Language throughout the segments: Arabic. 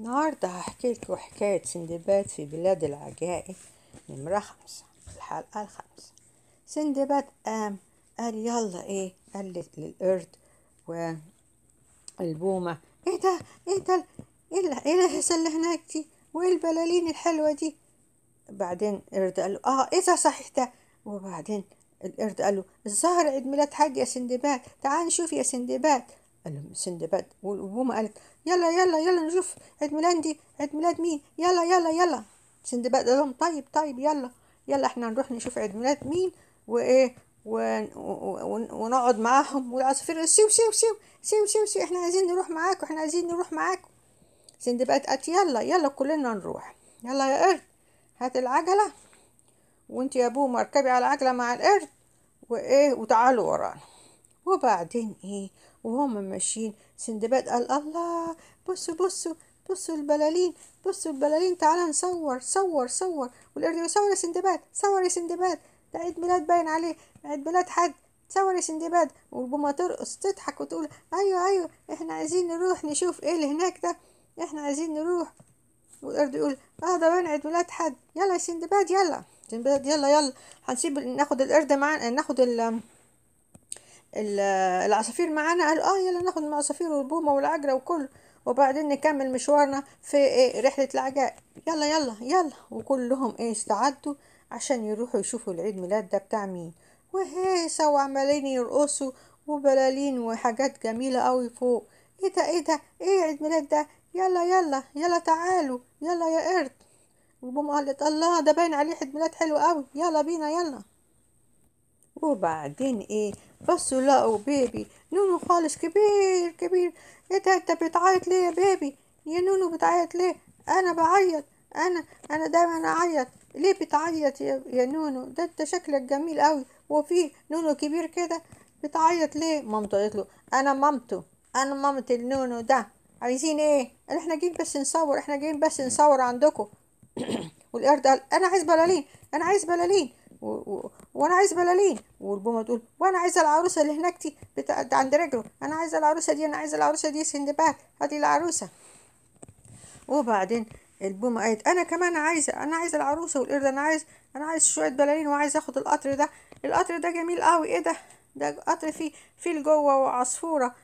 النهاردة هحكي لكم حكاية سندباد في بلاد العجائب نمرة خمسة الحلقة الخامسة سندباد قام قال يلا ايه قال للقرد والبومة ايه ده ايه ده ايه, إيه الهسة اللي هناك دي وايه البلالين الحلوة دي بعدين القرد قال له اه ايه ده صحيح ده وبعدين القرد قال له الزهر عيد ميلاد حاج يا سندباد تعال نشوف يا سندباد قال لهم سندباد وهما قالت يلا يلا يلا نشوف عيد ميلاد عيد ميلاد مين يلا يلا يلا سندباد قال لهم طيب طيب يلا يلا احنا نروح نشوف عيد ميلاد مين وايه ونقعد معاهم والعصافير سيو سيو سيو سيو سيو سيو احنا عايزين نروح معاكم احنا عايزين نروح معاكم سندباد قالت يلا يلا كلنا نروح يلا يا قرد هات العجله وانت يا ابوه مركبي على العجله مع القرد وايه وتعالوا ورانا وبعدين ايه وهم ماشيين سندباد قال الله بصوا بصوا بصوا البلالين بصوا البلالين تعالى نصور صور صور والقرد صور يا سندباد صور يا سندباد ده عيد ميلاد باين عليه عيد ميلاد حد صور يا سندباد والبومة ترقص تضحك وتقول ايوه ايوه احنا عايزين نروح نشوف ايه اللي هناك ده احنا عايزين نروح والقرد يقول اه ده باين عيد ميلاد حد يلا يا سندباد يلا سندباد يلا يلا هنسيب ناخد القرد معانا ناخد ال العصافير معانا قالوا اه يلا ناخد العصافير والبومه والعجره وكله وبعدين نكمل مشوارنا في ايه رحله العجائب يلا يلا يلا وكلهم ايه استعدوا عشان يروحوا يشوفوا العيد ميلاد ده بتاع مين وهيسه وعمالين يرقصوا وبلالين وحاجات جميلة قوي فوق ايه ده ايه ده ايه عيد ميلاد ده يلا يلا يلا تعالوا يلا يا قرد وبوم قالت الله ده باين عليه عيد ميلاد حلو قوي يلا بينا يلا وبعدين ايه بصوا لقوا بيبي نونو خالص كبير كبير ايه ده انت بتعيط ليه يا بيبي يا نونو بتعيط ليه انا بعيط انا انا دايما اعيط ليه بتعيط يا, يا نونو ده انت شكلك جميل قوي وفي نونو كبير كده بتعيط ليه مامته قالت له انا مامته انا مامت النونو ده عايزين ايه احنا جايين بس نصور احنا جايين بس نصور عندكم والقرد قال انا عايز بلالين انا عايز بلالين وانا عايز بلالين والبومه تقول وانا عايزه العروسه اللي هناك دي بتاعت عند رجله انا عايزه العروسه دي انا عايزه العروسه دي سندباد هذه العروسه وبعدين البومة قالت انا كمان عايزه انا عايزه العروسه والقرد انا عايز انا عايز شويه بلالين وعايز اخد القطر ده القطر ده جميل قوي ايه ده ده قطر فيه فيل جوه وعصفوره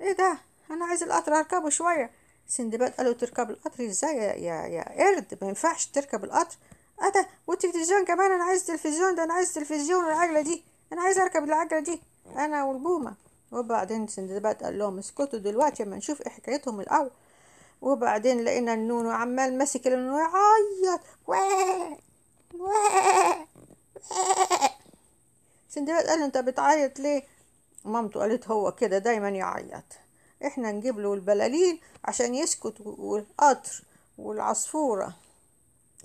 ايه ده انا عايز القطر اركبه شويه سندباد قال له تركب القطر ازاي يا يا, يا قرد ما ينفعش تركب القطر أتى والتلفزيون كمان أنا عايز تلفزيون ده أنا عايز تلفزيون والعجلة دي أنا عايز أركب العجلة دي أنا والبومة وبعدين سندباد قال لهم اسكتوا دلوقتي أما نشوف إيه حكايتهم الأول وبعدين لقينا النونو عمال ماسك النونو يعيط سندباد قال له انت بتعيط ليه مامته قالت هو كده دايما يعيط احنا نجيب له البلالين عشان يسكت والقطر والعصفوره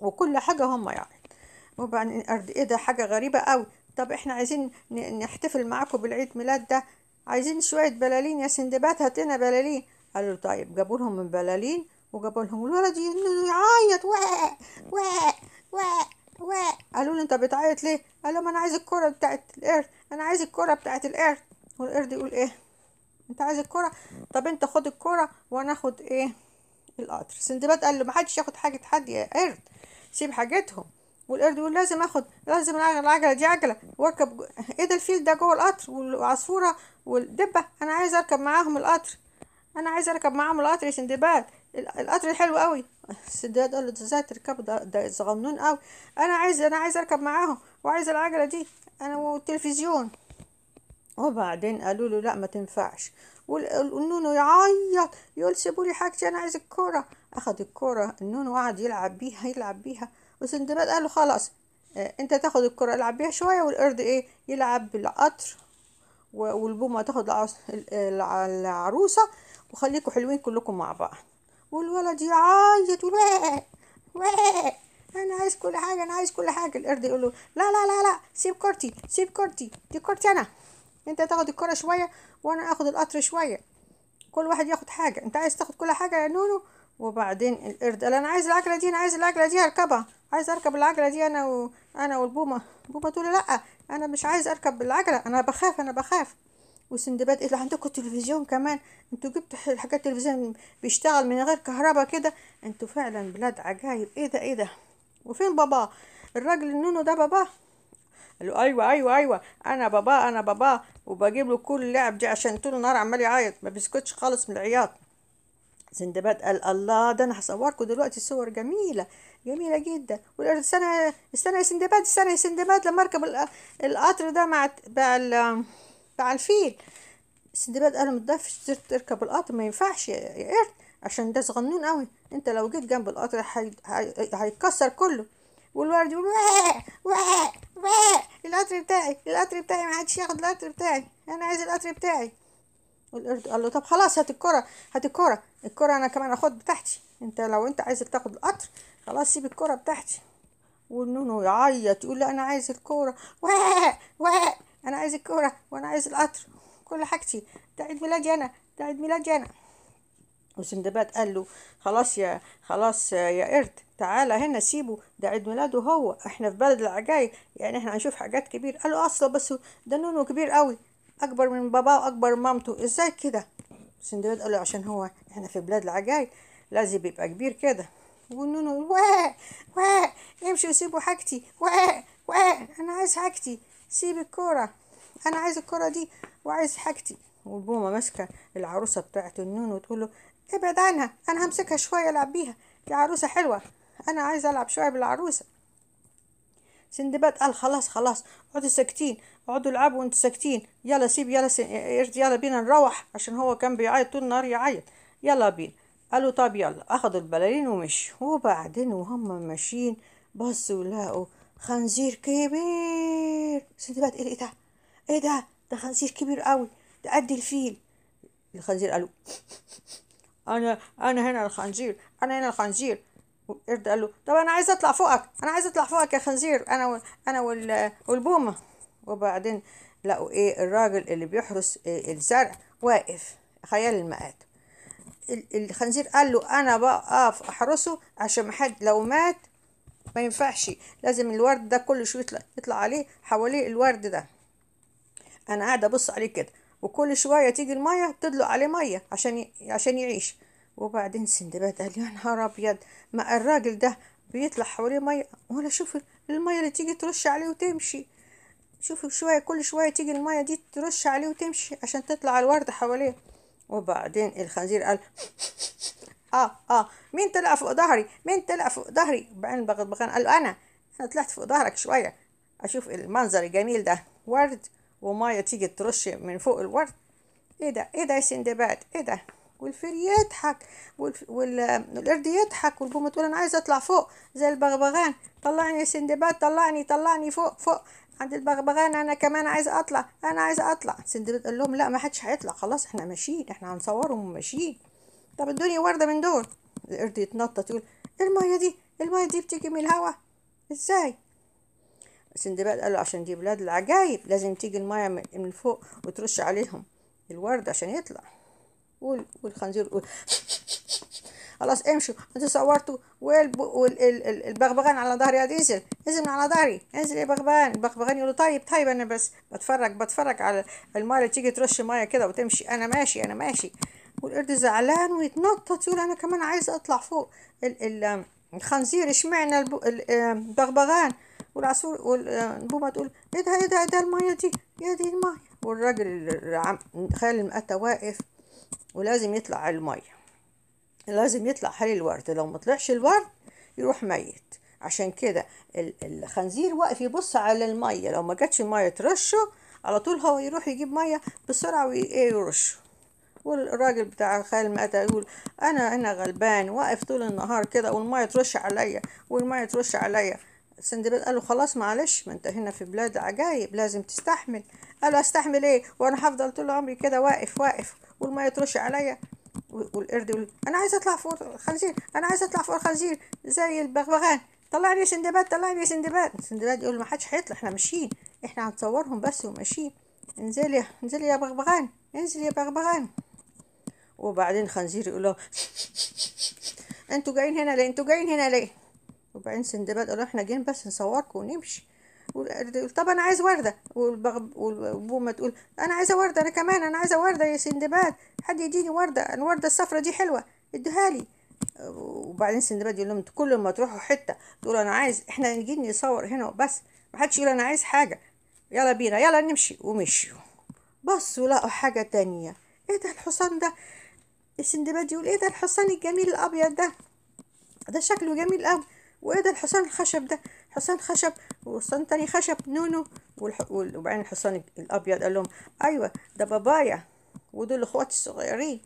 وكل حاجة هم يعني وبعدين ايه ده حاجة غريبة قوي طب احنا عايزين نحتفل معاكم بالعيد ميلاد ده عايزين شوية بلالين يا سندبات هات لنا بلالين قالوا له طيب جابوا لهم من بلالين وجابوا لهم الولد يعيط واق واق واق واق قالوا له انت بتعيط ليه قال لهم انا عايز الكرة بتاعت القرد انا عايز الكرة بتاعت القرد والقرد يقول ايه انت عايز الكرة طب انت خد الكرة وانا اخد ايه القطر سندباد قال له محدش ياخد حاجة حد يا قرد سيب حاجتهم والقرد يقول لازم اخد لازم العجله دي عجله واركب ايه ده الفيل ده جوه القطر والعصفوره والدبه انا عايز اركب معاهم القطر انا عايز اركب معاهم القطر يا سندباد القطر حلو قوي سندباد قال له ازاي تركب ده ده صغنون قوي انا عايز انا عايز اركب معاهم وعايز العجله دي انا والتلفزيون وبعدين قالوا له لا ما تنفعش والنونو يعيط يقول سيبوا لي حاجتي انا عايز الكوره اخد الكوره النونو قعد يلعب بيها يلعب بيها وسندباد قال له خلاص آه، انت تاخد الكره العب بيها شويه والقرد ايه يلعب بالقطر والبومه تاخد العروسه وخليكم حلوين كلكم مع بعض والولد يعيط واه انا عايز كل حاجه انا عايز كل حاجه القرد يقول له لا لا لا لا سيب كورتي سيب كورتي دي كورتي انا انت تاخد الكرة شوية وانا اخد القطر شوية كل واحد ياخد حاجة انت عايز تاخد كل حاجة يا نونو وبعدين القرد قال انا عايز العجلة دي انا عايز العجلة دي اركبها عايز اركب العجلة دي انا و... انا والبومة بومة تقول لا انا مش عايز اركب العجلة انا بخاف انا بخاف وسندباد ايه اللي عندكم تلفزيون كمان انتوا جبتوا حاجات تلفزيون بيشتغل من غير كهرباء كده انتوا فعلا بلاد عجايب ايه ده ايه ده وفين بابا الراجل النونو ده باباه قال له ايوه ايوه ايوه انا بابا انا بابا وبجيب له كل اللعب دي عشان طول النهار عمال يعيط ما بيسكتش خالص من العياط سندباد قال الله ده انا هصوركم دلوقتي صور جميله جميله جدا استنى استنى يا سندباد استنى يا سندباد لما اركب القطر ده مع بتاع بتاع الفيل سندباد قال ما تضيفش تركب القطر ما ينفعش يا قرد عشان ده صغنون قوي انت لو جيت جنب القطر هيتكسر كله والورد يقول واه واه القطر بتاعي القطر بتاعي ما حدش ياخد القطر بتاعي انا عايز القطر بتاعي والقرد قال له طب خلاص هات الكره هات الكره الكره انا كمان اخد بتاعتي انت لو انت عايز تاخد القطر خلاص سيب الكره بتاعتي والنونو يعيط يقول لي انا عايز الكوره واه واه انا عايز الكوره وانا عايز القطر كل حاجتي ده عيد ميلادي انا ده عيد ميلادي انا وسندباد قال له خلاص يا خلاص يا قرد تعالى هنا سيبه ده عيد ميلاده هو احنا في بلد العجايب يعني احنا هنشوف حاجات كبير له اصلا بس ده نونو كبير قوي اكبر من باباه واكبر من مامته ازاي كده سندباد قال له عشان هو احنا في بلاد العجايب لازم يبقى كبير كده ونونو واه واه امشوا سيبوا حاجتي واه واه انا عايز حاجتي سيب الكوره انا عايز الكوره دي وعايز حاجتي والبومه ماسكه العروسه بتاعت النونو وتقول له ابعد عنها انا همسكها شويه العب بيها عروسه حلوه انا عايزه العب شويه بالعروسه سندباد قال خلاص خلاص اقعدوا ساكتين اقعدوا العبوا وانتوا ساكتين يلا سيب يلا قرد يلا بينا نروح عشان هو كان بيعيط طول النهار يعيط يلا بينا قالوا طب يلا اخدوا البلالين ومشوا وبعدين وهم ماشيين بصوا لقوا خنزير كبير سندباد ايه ده ايه ده ده خنزير كبير قوي ده قد الفيل الخنزير قالوا انا انا هنا الخنزير انا هنا الخنزير والقرد قال له طب انا عايز اطلع فوقك انا عايز اطلع فوقك يا خنزير انا و... انا وال... والبومه وبعدين لقوا ايه الراجل اللي بيحرس إيه الزرع واقف خيال المقات الخنزير قال له انا بقف احرسه عشان حد لو مات ما ينفعش لازم الورد ده كل شويه يطلع عليه حواليه الورد ده انا قاعده ابص عليه كده وكل شوية تيجي المية تدلق عليه مية عشان عشان يعيش وبعدين سندباد قال يا نهار أبيض ما الراجل ده بيطلع حواليه مية ولا شوف المية اللي تيجي ترش عليه وتمشي شوف شوية كل شوية تيجي المية دي ترش عليه وتمشي عشان تطلع الوردة حواليه وبعدين الخنزير قال اه اه مين طلع فوق ظهري مين طلع فوق ظهري بعدين بغبغان قال انا انا طلعت فوق ظهرك شويه اشوف المنظر الجميل ده ورد ومية تيجي ترش من فوق الورد ايه ده ايه ده يا سندباد ايه ده والفيل يضحك والقرد يضحك والبومة تقول انا عايزه اطلع فوق زي البغبغان طلعني يا سندباد طلعني طلعني فوق فوق عند البغبغان انا كمان عايزه اطلع انا عايزه اطلع سندباد قال لهم لا ما حدش هيطلع خلاص احنا ماشيين احنا هنصورهم وماشيين طب الدنيا ورده من دول القرد يتنطط يقول المايه دي المايه دي بتيجي من الهوا ازاي سندباد قال له عشان دي بلاد العجايب لازم تيجي المايه من فوق وترش عليهم الورد عشان يطلع والخنزير يقول خلاص امشوا انتوا صورتوا والبغبغان على ظهري يا ديزل انزل من على ظهري انزل يا بغبغان البغبغان يقول له طيب طيب انا بس بتفرج بتفرج على المايه اللي تيجي ترش ميه كده وتمشي انا ماشي انا ماشي والقرد زعلان ويتنطط يقول انا كمان عايز اطلع فوق الخنزير اشمعنى البغبغان والعصفور والبومة آه، تقول ايه, ايه ده ايه ده المية دي يا ايه دي المية والراجل خال المقاتة واقف ولازم يطلع المية لازم يطلع حال الورد لو مطلعش الورد يروح ميت عشان كده الخنزير واقف يبص على المية لو ما جاتش المية ترشه على طول هو يروح يجيب مية بسرعة ويرشه ايه، والراجل بتاع خال المقتة يقول انا انا غلبان واقف طول النهار كده والمية ترش عليا والمية ترش عليا قال له خلاص معلش ما انت هنا في بلاد عجايب لازم تستحمل قال له استحمل ايه وانا هفضل طول عمري كده واقف واقف والميه ترش عليا والقرد يقول انا عايز اطلع فوق الخنزير انا عايز اطلع فوق الخنزير زي البغبغان طلعني يا سندباد طلعني يا سندباد سندباد يقول ما حدش هيطلع احنا ماشيين احنا هنصورهم بس وماشيين انزلي انزلي يا بغبغان انزل يا بغبغان وبعدين خنزير يقول له انتوا جايين هنا ليه انتوا جايين هنا ليه وبعدين سندباد قال احنا جايين بس نصوركم ونمشي طب انا عايز ورده والبغب والبومه تقول انا عايزه ورده انا كمان انا عايزه ورده يا سندباد حد يديني ورده الورده الصفرة دي حلوه اديها لي وبعدين سندباد يقول لهم كل ما تروحوا حته تقولوا انا عايز احنا نجي نصور هنا وبس محدش يقول انا عايز حاجه يلا بينا يلا نمشي ومشيوا بصوا لقوا حاجه تانية ايه ده الحصان ده السندباد يقول ايه ده الحصان الجميل الابيض ده ده شكله جميل قوي وايه ده الحصان الخشب ده حصان خشب وحصان تاني خشب نونو والح... وبعدين الحصان الابيض قال لهم ايوه ده بابايا ودول اخواتي الصغيرين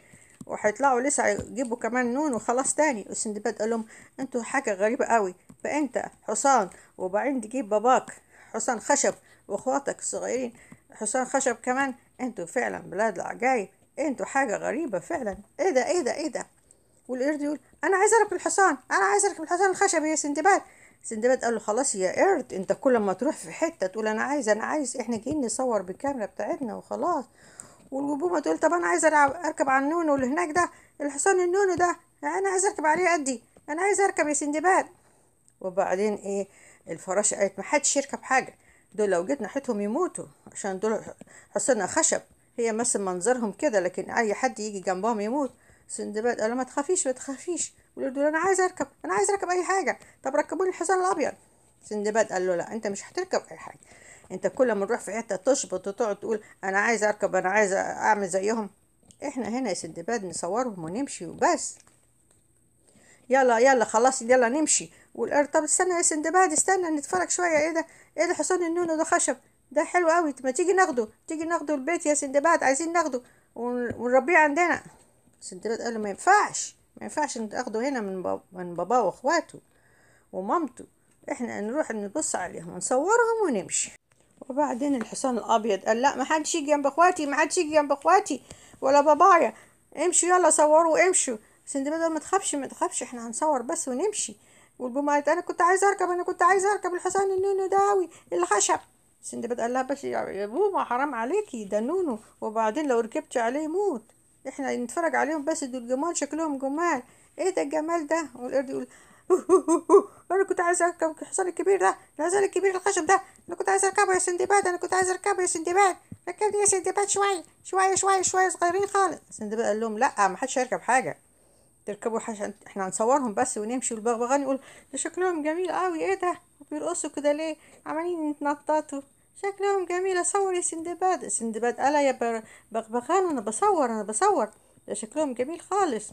وهيطلعوا لسه يجيبوا كمان نونو خلاص تاني وسندباد قال لهم انتوا حاجه غريبه قوي بقى انت حصان وبعدين تجيب باباك حصان خشب واخواتك الصغيرين حصان خشب كمان انتوا فعلا بلاد العجايب انتوا حاجه غريبه فعلا ايه ده ايه ده ايه ده والقرد يقول انا عايز اركب الحصان انا عايز اركب الحصان الخشبي يا سندباد سندباد قال له خلاص يا قرد انت كل ما تروح في حته تقول انا عايز انا عايز احنا جايين نصور بالكاميرا بتاعتنا وخلاص والبومه تقول طب انا عايز اركب على النونو اللي هناك ده الحصان النونو ده انا عايز اركب عليه قدي انا عايز اركب يا سندباد وبعدين ايه الفراشه قالت ما حدش يركب حاجه دول لو جيت ناحيتهم يموتوا عشان دول حصانها خشب هي بس منظرهم كده لكن اي حد يجي جنبهم يموت سندباد قال له ما تخافيش ما تخافيش ولد انا عايز اركب انا عايز اركب اي حاجه طب ركبوني الحصان الابيض سندباد قال له لا انت مش هتركب اي حاجه انت كل ما نروح في حته تشبط وتقعد تقول انا عايز اركب انا عايز اعمل زيهم احنا هنا يا سندباد نصورهم ونمشي وبس يلا يلا خلاص يلا نمشي آه، طب استنى يا سندباد استنى نتفرج شويه ايه ده ايه ده حصان النونو ده خشب ده حلو قوي ما تيجي ناخده تيجي ناخده البيت يا سندباد عايزين ناخده ونربيه عندنا سندباد قال له ما ينفعش ما ينفعش تاخده هنا من بابا من باباه واخواته ومامته احنا نروح نبص عليهم ونصورهم ونمشي وبعدين الحصان الابيض قال لا ما حدش يجي جنب اخواتي ما حدش يجي جنب اخواتي ولا بابايا امشوا يلا صوروا امشوا سندباد ما تخافش ما تخافش احنا هنصور بس ونمشي والبومة قالت انا كنت عايز اركب انا كنت عايز اركب الحصان النونو داوي الخشب سندباد قال لها بس يا بوما حرام عليكي ده نونو وبعدين لو ركبتي عليه يموت احنا نتفرج عليهم بس دول جمال شكلهم جمال ايه ده الجمال ده والقرد يقول انا كنت عايز اركب الحصان الكبير ده الحصان الكبير الخشب ده انا كنت عايز اركبه يا سندباد انا كنت عايز اركبه يا سندباد ركبني يا سندباد شويه شويه شويه شويه صغيرين خالص سندباد قال لهم لا ما حدش هيركب حاجه تركبوا حاجه احنا هنصورهم بس ونمشي والبغبغان يقول ده شكلهم جميل قوي ايه ده بيرقصوا كده ليه عمالين يتنططوا شكلهم جميلة صور يا سندباد سندباد قال يا بغبغان أنا بصور أنا بصور ده شكلهم جميل خالص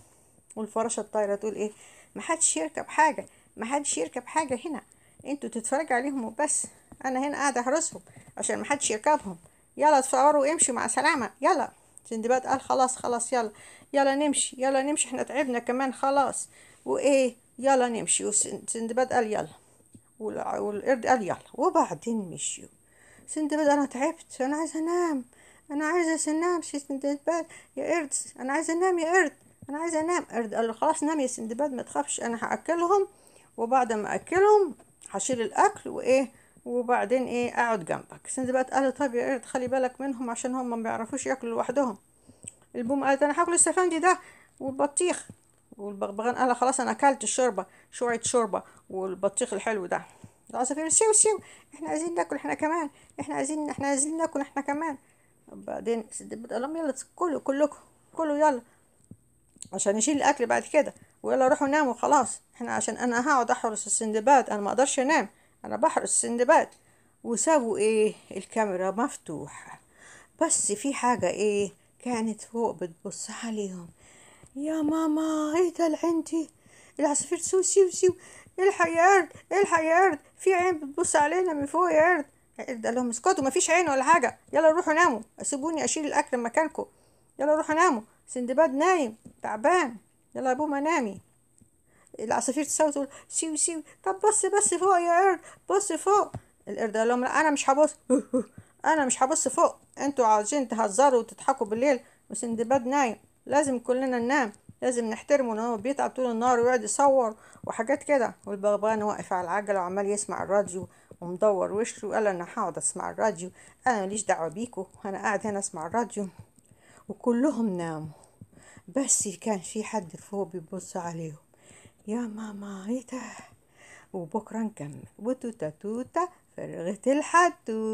والفراشة الطايرة تقول إيه محدش يركب حاجة محدش يركب حاجة هنا انتوا تتفرج عليهم وبس أنا هنا قاعدة أحرسهم عشان محدش يركبهم يلا اتصوروا وامشوا مع سلامة يلا سندباد قال خلاص خلاص يلا يلا نمشي يلا نمشي احنا تعبنا كمان خلاص وإيه يلا نمشي وسندباد قال يلا والقرد قال يلا وبعدين مشيوا سندباد انا تعبت انا عايزه انام انا عايزه انام شي سندباد يا قرد انا عايزه انام يا قرد انا عايزه انام قرد قال خلاص نام يا سندباد ما تخافش انا هاكلهم وبعد ما اكلهم هشيل الاكل وايه وبعدين ايه اقعد جنبك سندباد قال طب يا قرد خلي بالك منهم عشان هم ما بيعرفوش ياكلوا لوحدهم البوم قالت انا هاكل السفندي ده والبطيخ والبغبغان قال خلاص انا اكلت الشوربه شويه شوربه والبطيخ الحلو ده العصافير يعني سيو سيو احنا عايزين ناكل احنا كمان احنا عايزين احنا عايزين ناكل احنا كمان وبعدين بتقول بالقلم يلا كلوا كلكم كلوا يلا عشان نشيل الاكل بعد كده ويلا روحوا ناموا خلاص احنا عشان انا هقعد احرس السندباد انا ما اقدرش انام انا بحرس السندباد وسابوا ايه الكاميرا مفتوحه بس في حاجه ايه كانت فوق بتبص عليهم يا ماما ايه ده عندي العصافير سو سيو سيو إيه الحق يا ارض إيه الحق يا ارض في عين بتبص علينا من فوق يا ارض قال لهم اسكتوا مفيش عين ولا حاجة يلا روحوا ناموا سيبوني أشيل الأكل مكانكم يلا روحوا ناموا سندباد نايم تعبان يلا يا بومة نامي العصافير تساوي تقول سيو سيو طب بص بس فوق يا قرد بص فوق القرد قال لهم لا أنا مش هبص أنا مش هبص فوق انتوا عاوزين تهزروا وتضحكوا بالليل وسندباد نايم لازم كلنا ننام لازم نحترمه ان هو بيتعب طول النهار ويقعد يصور وحاجات كده والبغبغان واقف على العجله وعمال يسمع الراديو ومدور وشه وقال انا هقعد اسمع الراديو انا ماليش دعوه بيكوا انا قاعد هنا اسمع الراديو وكلهم ناموا بس كان في حد فوق بيبص عليهم يا ماما ايه ده وبكره نكمل وتوتا توتا فرغت الحدوته